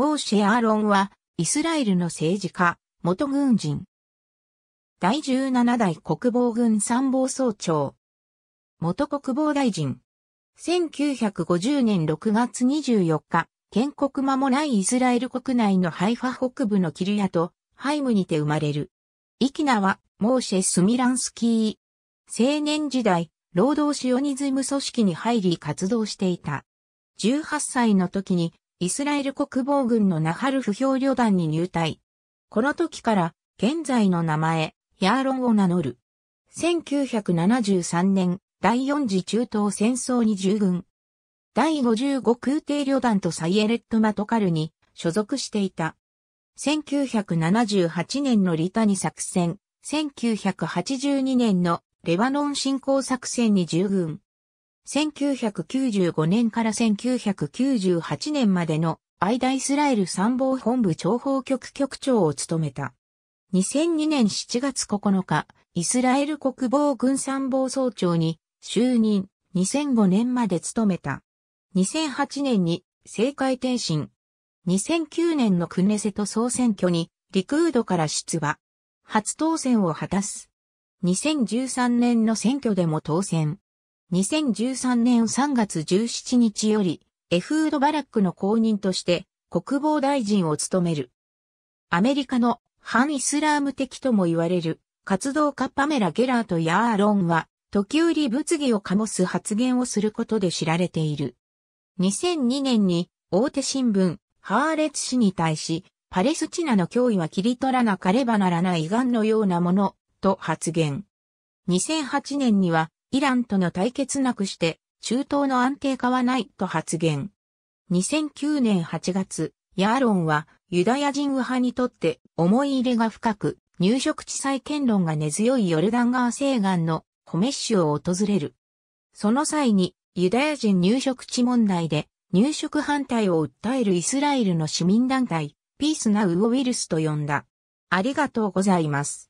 モーシェ・アーロンは、イスラエルの政治家、元軍人。第17代国防軍参謀総長。元国防大臣。1950年6月24日、建国間もないイスラエル国内のハイファ北部のキルヤとハイムにて生まれる。イキナは、モーシェ・スミランスキー。青年時代、労働シオニズム組織に入り活動していた。18歳の時にイスラエル国防軍のナハル不評旅団に入隊。この時から、現在の名前、ヤーロンを名乗る。1973年、第4次中東戦争に従軍。第55空挺旅団とサイエレット・マトカルに所属していた。1978年のリタニ作戦、1982年のレバノン侵攻作戦に従軍。1995年から1998年までの間イスラエル参謀本部情報局局長を務めた。2002年7月9日、イスラエル国防軍参謀総長に就任、2005年まで務めた。2008年に政界転身。2009年のクネセト総選挙にリクードから出馬。初当選を果たす。2013年の選挙でも当選。2013年3月17日より、エフード・バラックの公認として国防大臣を務める。アメリカの反イスラーム的とも言われる活動家パメラ・ゲラート・ヤーロンは、時折物議を醸す発言をすることで知られている。2002年に大手新聞、ハーレツ氏に対し、パレスチナの脅威は切り取らなければならない癌のようなもの、と発言。2008年にはイランとの対決なくして、中東の安定化はないと発言。2009年8月、ヤーロンはユダヤ人右派にとって思い入れが深く、入植地再建論が根強いヨルダン川西岸のコメッシュを訪れる。その際にユダヤ人入植地問題で入植反対を訴えるイスラエルの市民団体、ピースナウ・ウウィルスと呼んだ。ありがとうございます。